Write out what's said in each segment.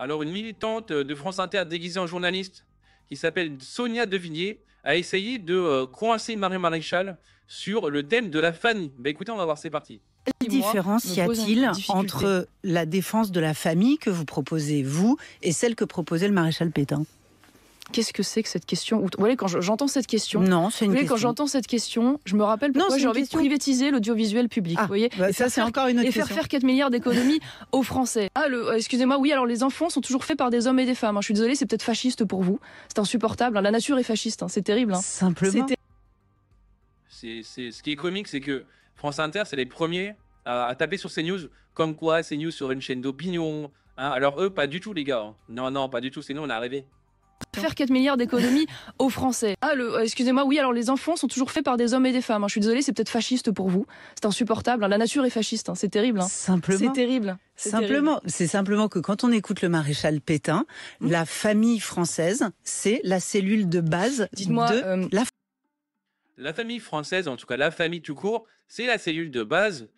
Alors, une militante de France Inter déguisée en journaliste qui s'appelle Sonia Devigné a essayé de euh, coincer Marie Maréchal sur le thème de la famille. Bah, écoutez, on va voir, c'est parti. Quelle différence y a-t-il entre la défense de la famille que vous proposez, vous, et celle que proposait le maréchal Pétain qu'est-ce que c'est que cette question Vous voyez, quand j'entends cette question, non, c'est une quand j'entends cette question, je me rappelle pourquoi j'ai envie de privatiser l'audiovisuel public. Ah, vous voyez, bah, ça c'est encore une autre Et faire faire 4 milliards d'économies aux Français. Ah, euh, excusez-moi, oui, alors les enfants sont toujours faits par des hommes et des femmes. Hein. Je suis désolé, c'est peut-être fasciste pour vous. C'est insupportable. Hein. La nature est fasciste. Hein. C'est terrible. Simplement. C'est, c'est, ce qui est comique, c'est que France Inter, c'est les premiers à, taper sur ces news comme quoi ces news sur une chaîne d'opinion. alors eux, pas du tout, les gars. Non, non, pas du tout. Sinon, on est arrivé faire 4 milliards d'économies aux Français. Ah, le, euh, excusez-moi, oui, alors les enfants sont toujours faits par des hommes et des femmes. Hein. Je suis désolé, c'est peut-être fasciste pour vous. C'est insupportable. Hein. La nature est fasciste, hein. c'est terrible. Simplement. C'est terrible. Simplement, c'est simplement que quand on écoute le maréchal Pétain, mmh. la famille française, c'est la cellule de base Dites-moi, de euh, la la famille française, en tout cas la famille tout court, c'est la cellule de base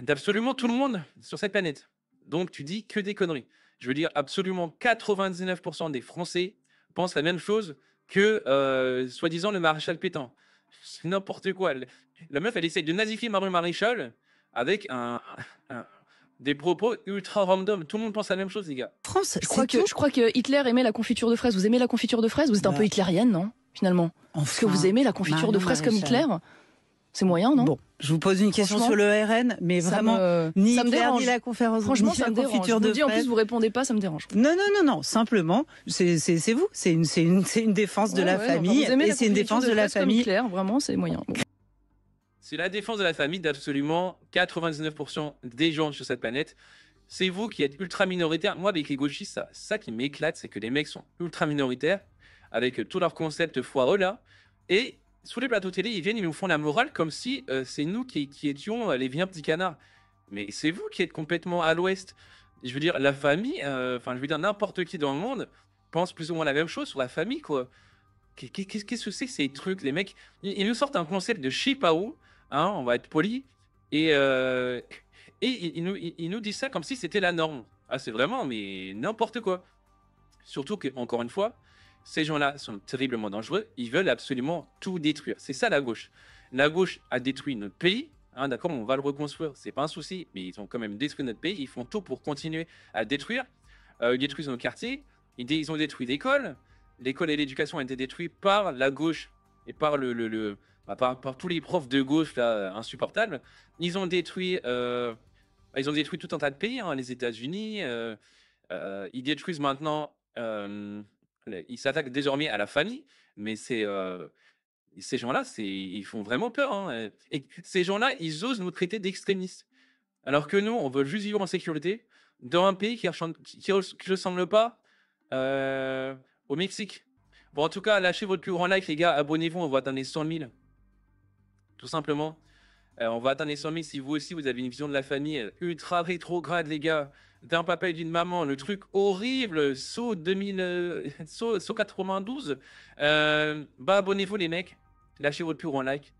d'absolument tout le monde sur cette planète. Donc tu dis que des conneries je veux dire, absolument 99% des Français pensent la même chose que, euh, soi-disant, le maréchal Pétain. C'est n'importe quoi. La meuf, elle essaye de nazifier Marie Maréchal avec des propos ultra random. Tout le monde pense la même chose, les gars. France, je crois, que, Hitler aimait la confiture de fraises. Vous aimez la confiture de fraises Vous êtes un peu bah. hitlérienne, non Finalement. Est-ce que vous aimez la confiture bah de fraises bah, comme Hitler c'est moyen, non Bon, je vous pose une question sur le RN, mais vraiment, ni ça me dérange. ni la conférence, franchement, ça me dérange. vous dis, en plus, vous répondez pas, ça me dérange. Non, non, non, non. Simplement, c'est vous. C'est une, une, une, défense de la famille. et c'est une défense de, la famille. Claire, vraiment, c'est moyen. C'est la défense de la famille d'absolument 99% des gens sur cette planète. C'est vous qui êtes ultra minoritaire. Moi, avec les gauchistes, ça, ça qui m'éclate, c'est que les mecs sont ultra minoritaires avec tous leur concept foireux là. Et sous les plateaux télé, ils viennent, ils nous font la morale comme si euh, c'est nous qui, étions euh, les viens petits canards. Mais c'est vous qui êtes complètement à l'ouest. Je veux dire, la famille, euh, enfin, je veux dire, n'importe qui dans le monde pense plus ou moins la même chose sur la famille, quoi. Qu'est-ce que c'est ces trucs, les mecs Ils nous sortent un concept de à hein, on va être poli, et, et ils, nous, ils nous disent ça comme si c'était la norme. Ah, c'est vraiment, mais n'importe quoi. Surtout que, encore une fois, ces gens-là sont terriblement dangereux. Ils veulent absolument tout détruire. C'est ça la gauche. La gauche a détruit notre pays. Hein, d'accord, on va le reconstruire. C'est pas un souci. Mais ils ont quand même détruit notre pays. Ils font tout pour continuer à détruire. Euh, ils détruisent nos quartiers. Ils, ils ont détruit l'école. L'école et l'éducation ont été détruites par la gauche et par le, bah, par, tous les profs de gauche là, insupportables. Ils ont détruit, euh, ils ont détruit tout un tas de pays, hein, les États-Unis. Euh, ils détruisent maintenant ils s'attaquent désormais à la famille, mais euh, ces gens-là, ils font vraiment peur. Hein, et ces gens-là, ils osent nous traiter d'extrémistes. Alors que nous, on veut juste vivre en sécurité dans un pays qui ne ressemble pas euh, au Mexique. Bon, en tout cas, lâchez votre plus grand like, les gars. Abonnez-vous, on va atteindre les 100 000. Tout simplement. Euh, on va atteindre les 100 000 si vous aussi, vous avez une vision de la famille ultra rétrograde, les gars d'un papa et d'une maman, le truc horrible, saut 92. Euh, euh, bah abonnez-vous les mecs, lâchez votre plus en like.